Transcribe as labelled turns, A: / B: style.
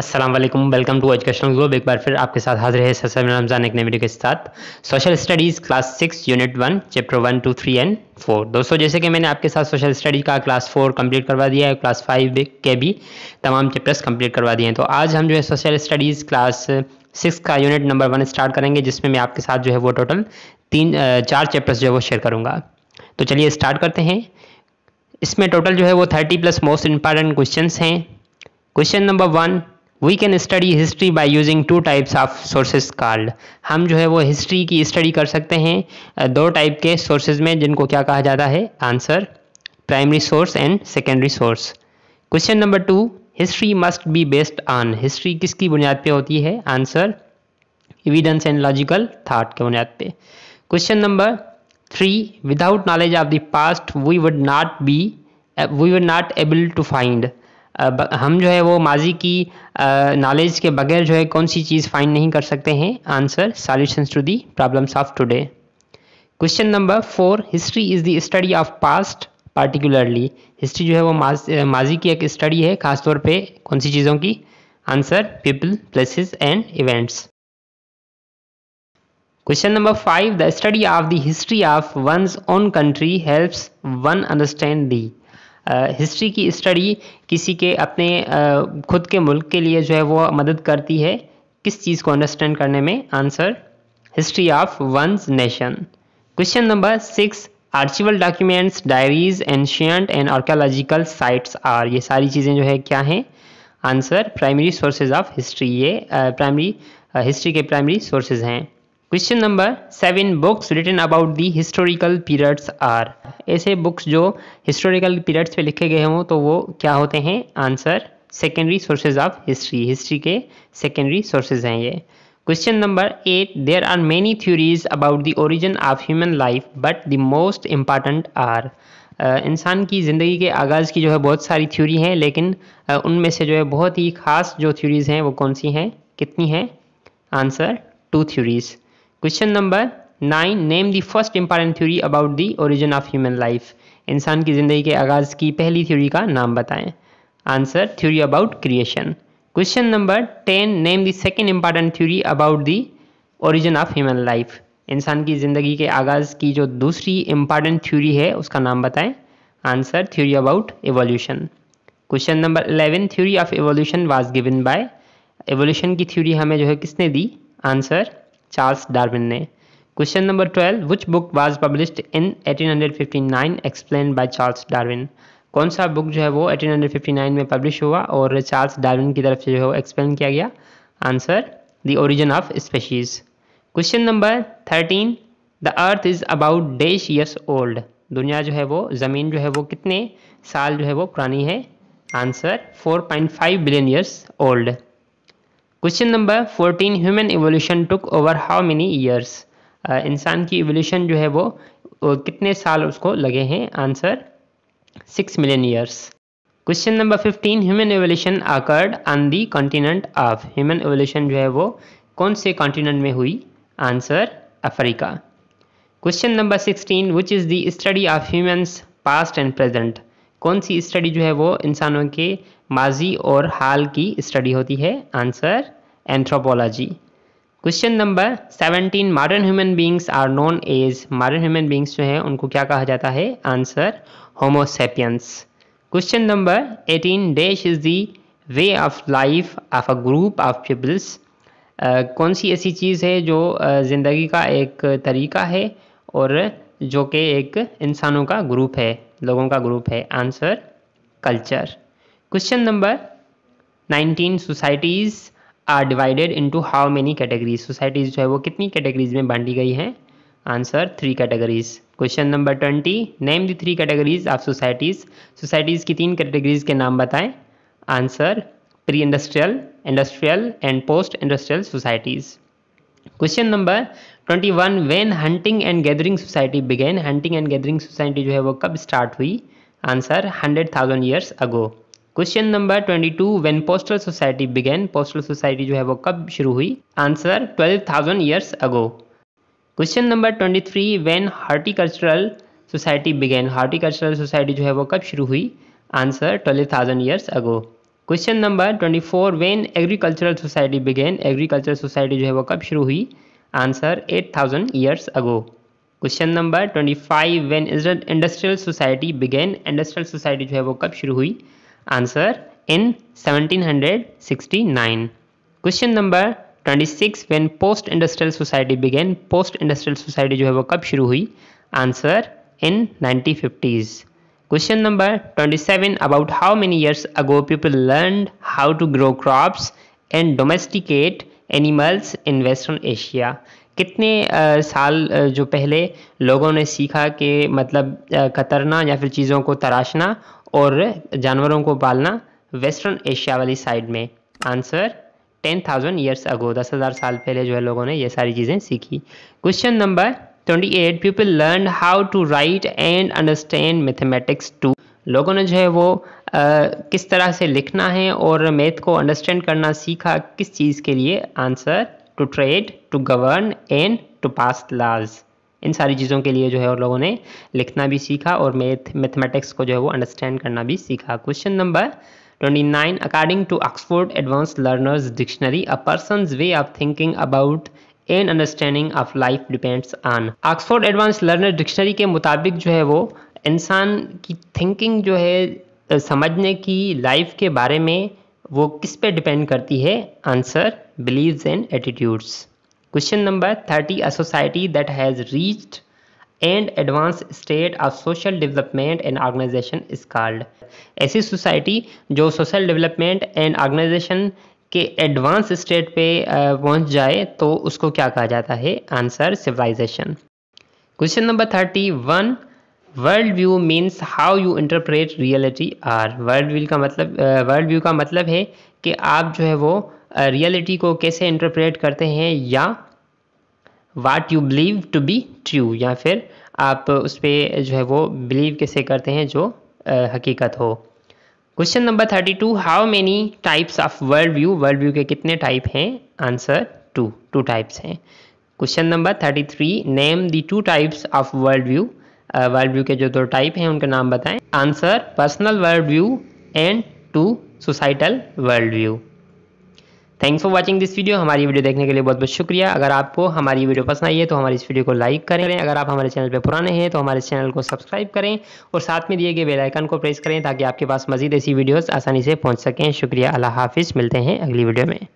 A: Aslam welcome to education group एक बार फिर आपके साथ हाजिर है सर रमज़ान एक नए वीडियो के साथ social studies class six unit one chapter one two three and four दोस्तों जैसे कि मैंने आपके साथ सोशल स्टडीज़ का क्लास फोर कंप्लीट करवा दिया है क्लास फाइव के भी तमाम चैप्टर्स कंप्लीट करवा दिए हैं तो आज हम जो है सोशल स्टडीज़ क्लास सिक्स का यूनिट नंबर वन स्टार्ट करेंगे जिसमें मैं आपके साथ जो है वो टोटल तीन चार चैप्टर्स जो है वो शेयर करूँगा तो चलिए स्टार्ट करते हैं इसमें टोटल जो है वो thirty plus most important question हैं question number one we can study history by using two types of sources कार्ड हम जो है वो हिस्ट्री की स्टडी कर सकते हैं दो टाइप के सोर्सेज में जिनको क्या कहा जाता है answer primary source and secondary source question number two history must be based on history किसकी बुनियाद पे होती है answer evidence and logical thought के बुनियाद पे question number three without knowledge of the past we would not be we would not able to find हम जो है वो माजी की नॉलेज के बगैर जो है कौन सी चीज़ फाइंड नहीं कर सकते हैं answer solutions to the problems of today question number four history is the study of past particularly history जो है वो माज, माजी की एक स्टडी है खासतौर पे कौन सी चीज़ों की answer people places and events question number five the study of the history of one's own country helps one understand the history की स्टडी किसी के अपने खुद के मुल्क के लिए जो है वो मदद करती है किस चीज़ को अंडरस्टैंड करने में answer history of one's nation question number six archival documents diaries ancient and archaeological sites are ये सारी चीज़ें जो है क्या हैं answer primary sources of history ये प्राइमरी हिस्ट्री के प्राइमरी सोर्सेज हैं question number seven books written about the historical periods are ऐसे बुक्स जो हिस्टोरिकल पीरियड्स पे लिखे गए हों तो वो क्या होते हैं answer secondary sources of history history के सेकेंडरी सोर्सेज हैं ये question number eight there are many theories about the origin of human life but the most important are इंसान की ज़िंदगी के आगाज़ की जो है बहुत सारी थ्योरी हैं लेकिन उनमें से जो है बहुत ही खास जो थ्योरीज़ हैं वो कौन सी हैं कितनी हैं answer two theories question number nine name the first important theory about the origin of human life इंसान की ज़िंदगी के आगाज़ की पहली थ्योरी का नाम बताएं answer theory about creation question number ten name the second important theory about the origin of human life इंसान की ज़िंदगी के आगाज़ की जो दूसरी इंपॉर्टेंट थ्योरी है उसका नाम बताएं answer theory about evolution question number eleven theory of evolution was given by evolution की थ्योरी हमें जो है किसने दी आंसर चार्ल्स डार्विन ने question number twelve which book was published in 1859 explain by Charles Darwin कौन सा बुक जो है वो 1859 में पब्लिश हुआ और चार्ल्स डार्विन की तरफ से जो है वो एक्सप्लेन किया गया answer the origin of species question number thirteen the earth is about dash years old दुनिया जो है वो ज़मीन जो है वो कितने साल जो है वो पुरानी है answer 4.5 billion years old question number fourteen human evolution took over how many years इंसान की इवोल्यूशन जो है वो, वो कितने साल उसको लगे हैं answer six million years question number fifteen human evolution occurred on the continent of human evolution जो है वो कौन से कॉन्टिनेंट में हुई answer Africa question number sixteen which is the study of humans past and present कौन सी study जो है वो इंसानों के माजी और हाल की स्टडी होती है answer anthropology question number seventeen modern human beings are known as modern human beings जो हैं उनको क्या कहा जाता है answer homo sapiens question number eighteen dash is the way of life of a group of peoples कौन सी ऐसी चीज़ है जो uh, ज़िंदगी का एक तरीका है और जो कि एक इंसानों का ग्रुप है लोगों का ग्रुप है answer culture question number 19 societies are divided into how many categories societies जो है वो कितनी कैटेगरीज में बांटी गई हैं answer three categories question number twenty name the three categories of societies societies की तीन कैटेगरीज के नाम बताएं answer pre industrial industrial and post industrial societies question number twenty one when hunting and gathering society began hunting and gathering society जो है वो कब start हुई answer hundred thousand years ago question number 22 when pastoral society began pastoral society जो है वो कब शुरू हुई answer 12,000 years ago question number 23 when horticultural society began horticultural society जो है वो कब शुरू हुई answer 12,000 years ago question number 24 when agricultural society began agricultural society जो है वो कब शुरू हुई answer 8,000 years ago question number 25 when industrial society began industrial society जो है वो कब शुरू हुई answer in 1769. Question number 26 when post industrial society began post industrial society जो है वो कब शुरू हुई answer in 1950s question number 27 about how many years ago people learn how to grow crops and domesticate animals in western Asia कितने आ, साल आ, जो पहले लोगों ने सीखा कि मतलब आ, कतरना या फिर चीज़ों को तराशना और जानवरों को पालना वेस्टर्न एशिया वाली साइड में answer ten thousand years ago दस हज़ार साल पहले जो है लोगों ने ये सारी चीज़ें सीखी question number twenty eight people learn how to write and understand mathematics to लोगों ने जो है वो आ, किस तरह से लिखना है और मैथ को अंडरस्टैंड करना सीखा किस चीज़ के लिए answer to trade to govern and to pass laws in सारी चीज़ों के लिए जो है और लोगों ने लिखना भी सीखा और मैथ मैथमेटिक्स को जो है वो अंडरस्टैंड करना भी सीखा question number 29 according to Oxford advance learners dictionary a person way of thinking about an understanding of life depends on Oxford advance learner dictionary के मुताबिक जो है वो इंसान की थिंकिंग जो है समझने की लाइफ के बारे में वो किस पे डिपेंड करती है answer beliefs and attitudes question number thirty a society that has reached and advance state of social development and organisation is called ऐसी सोसाइटी जो सोशल डेवलपमेंट एंड ऑर्गेनाइजेशन के एडवांस स्टेट पे पहुंच जाए तो उसको क्या कहा जाता है answer civilisation question number thirty one world view means how you interpret reality or world view का मतलब वर्ल्ड व्यू का मतलब है कि आप जो है वो रियलिटी को कैसे इंटरप्रेट करते हैं या what you believe to be true या फिर आप उस पर जो है वो बिलीव कैसे करते हैं जो आ, हकीकत हो question number thirty two how many types of world view world view के कितने टाइप हैं आंसर टू टू टाइप्स हैं question number thirty three name the two types of world view world view के जो दो टाइप हैं उनका नाम बताएं answer personal world view and two societal world view thanks for watching this video हमारी video देखने के लिए बहुत बहुत शुक्रिया अगर आपको हमारी वीडियो पसंद आई है तो हमारी इस वीडियो को लाइक करें अगर आप हमारे चैनल पर पुराने हैं तो हमारे चैनल को सब्सक्राइब करें और साथ में दिए गए बेलाइकन को प्रेस करें ताकि आपके पास मजीद ऐसी वीडियोज़ आसानी से पहुँच सकें शुक्रिया अल्लाह हाफिज़ मिलते हैं अगली वीडियो में